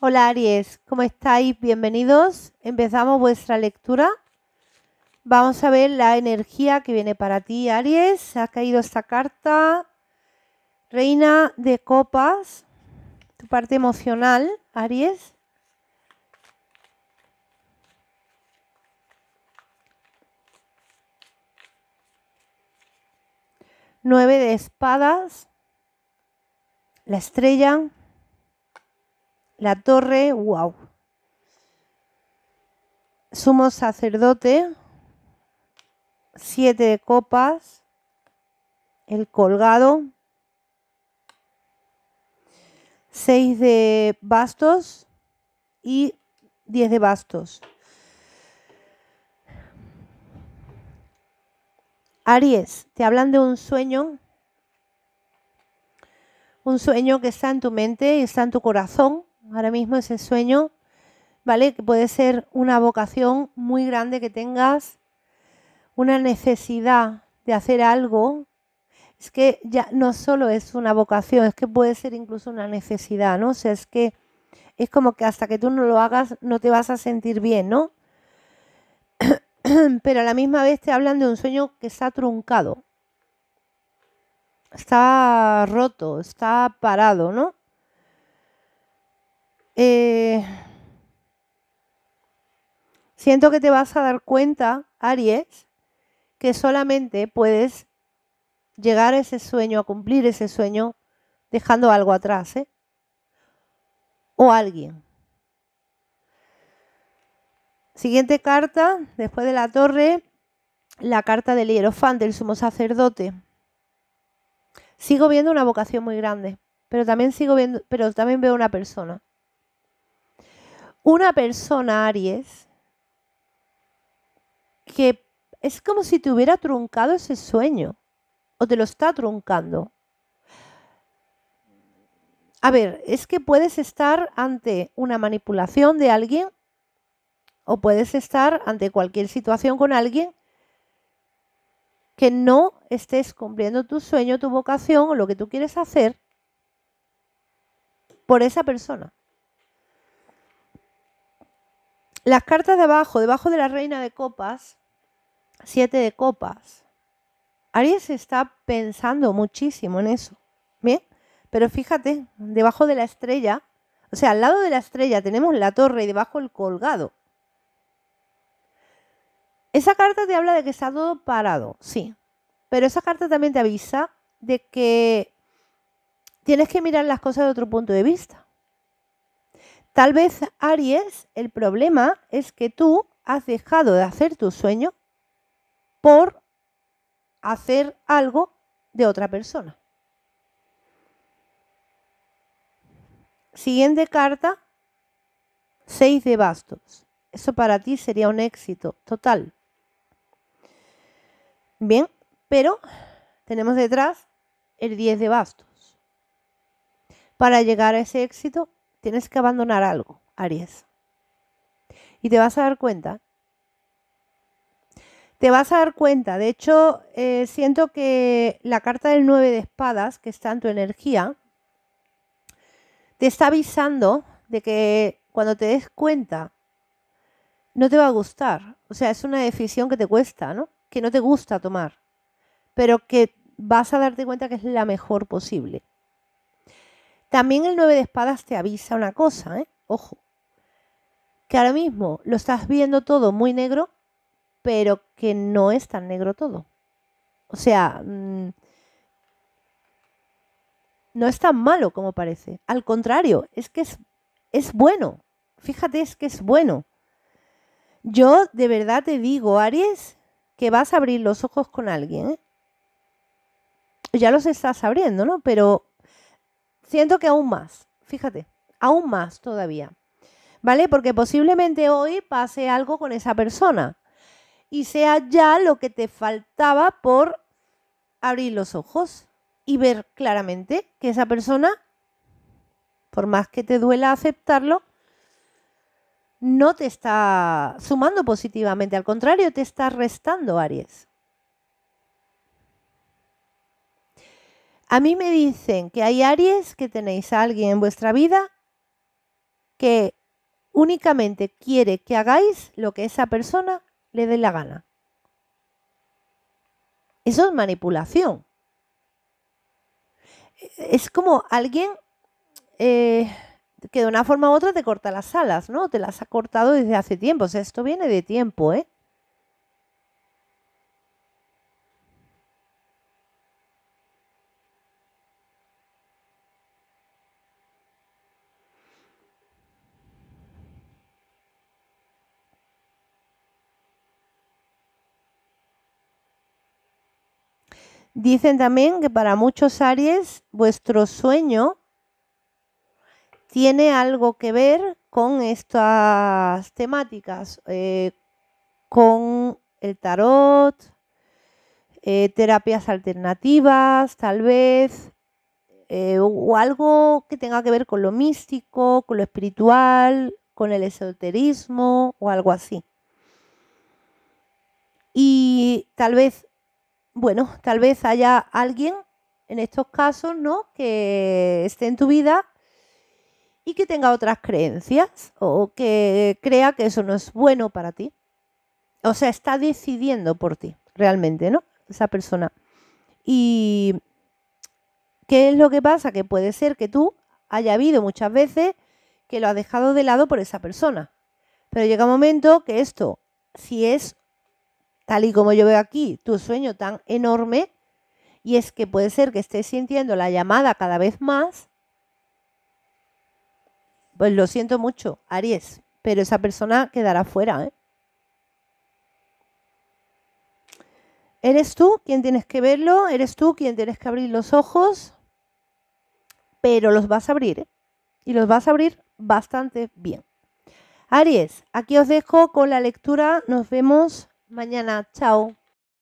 Hola Aries, ¿cómo estáis? Bienvenidos. Empezamos vuestra lectura. Vamos a ver la energía que viene para ti, Aries. Ha caído esta carta. Reina de copas. Tu parte emocional, Aries. Nueve de espadas. La estrella la torre, wow. Sumo sacerdote, siete de copas, el colgado, seis de bastos y diez de bastos. Aries, te hablan de un sueño, un sueño que está en tu mente y está en tu corazón, Ahora mismo ese sueño, ¿vale? Que puede ser una vocación muy grande que tengas, una necesidad de hacer algo. Es que ya no solo es una vocación, es que puede ser incluso una necesidad, ¿no? O sea, es que es como que hasta que tú no lo hagas no te vas a sentir bien, ¿no? Pero a la misma vez te hablan de un sueño que está truncado, está roto, está parado, ¿no? Eh, siento que te vas a dar cuenta, Aries, que solamente puedes llegar a ese sueño, a cumplir ese sueño, dejando algo atrás, ¿eh? O alguien. Siguiente carta, después de la torre, la carta del hierofante, el sumo sacerdote. Sigo viendo una vocación muy grande, pero también sigo viendo, pero también veo una persona una persona, Aries, que es como si te hubiera truncado ese sueño o te lo está truncando. A ver, es que puedes estar ante una manipulación de alguien o puedes estar ante cualquier situación con alguien que no estés cumpliendo tu sueño, tu vocación o lo que tú quieres hacer por esa persona. Las cartas de abajo, debajo de la reina de copas, siete de copas. Aries está pensando muchísimo en eso. Bien, pero fíjate, debajo de la estrella, o sea, al lado de la estrella tenemos la torre y debajo el colgado. Esa carta te habla de que está todo parado, sí. Pero esa carta también te avisa de que tienes que mirar las cosas de otro punto de vista. Tal vez, Aries, el problema es que tú has dejado de hacer tu sueño por hacer algo de otra persona. Siguiente carta, 6 de bastos. Eso para ti sería un éxito total. Bien, pero tenemos detrás el 10 de bastos. Para llegar a ese éxito Tienes que abandonar algo, Aries. Y te vas a dar cuenta. Te vas a dar cuenta. De hecho, eh, siento que la carta del 9 de espadas, que está en tu energía, te está avisando de que cuando te des cuenta, no te va a gustar. O sea, es una decisión que te cuesta, ¿no? Que no te gusta tomar, pero que vas a darte cuenta que es la mejor posible. También el 9 de espadas te avisa una cosa, ¿eh? Ojo. Que ahora mismo lo estás viendo todo muy negro, pero que no es tan negro todo. O sea, mm, no es tan malo como parece. Al contrario, es que es, es bueno. Fíjate, es que es bueno. Yo de verdad te digo, Aries, que vas a abrir los ojos con alguien. ¿eh? Ya los estás abriendo, ¿no? Pero Siento que aún más, fíjate, aún más todavía. ¿Vale? Porque posiblemente hoy pase algo con esa persona y sea ya lo que te faltaba por abrir los ojos y ver claramente que esa persona, por más que te duela aceptarlo, no te está sumando positivamente, al contrario, te está restando, Aries. A mí me dicen que hay Aries, que tenéis a alguien en vuestra vida que únicamente quiere que hagáis lo que esa persona le dé la gana. Eso es manipulación. Es como alguien eh, que de una forma u otra te corta las alas, ¿no? Te las ha cortado desde hace tiempo. O sea, esto viene de tiempo, ¿eh? Dicen también que para muchos Aries vuestro sueño tiene algo que ver con estas temáticas, eh, con el tarot, eh, terapias alternativas, tal vez, eh, o algo que tenga que ver con lo místico, con lo espiritual, con el esoterismo o algo así. Y tal vez bueno, tal vez haya alguien en estos casos, ¿no? Que esté en tu vida y que tenga otras creencias o que crea que eso no es bueno para ti. O sea, está decidiendo por ti, realmente, ¿no? Esa persona. Y ¿qué es lo que pasa? Que puede ser que tú haya habido muchas veces que lo has dejado de lado por esa persona. Pero llega un momento que esto, si es tal y como yo veo aquí tu sueño tan enorme, y es que puede ser que estés sintiendo la llamada cada vez más, pues lo siento mucho, Aries, pero esa persona quedará fuera. ¿eh? Eres tú quien tienes que verlo, eres tú quien tienes que abrir los ojos, pero los vas a abrir ¿eh? y los vas a abrir bastante bien. Aries, aquí os dejo con la lectura, nos vemos mañana. Chao.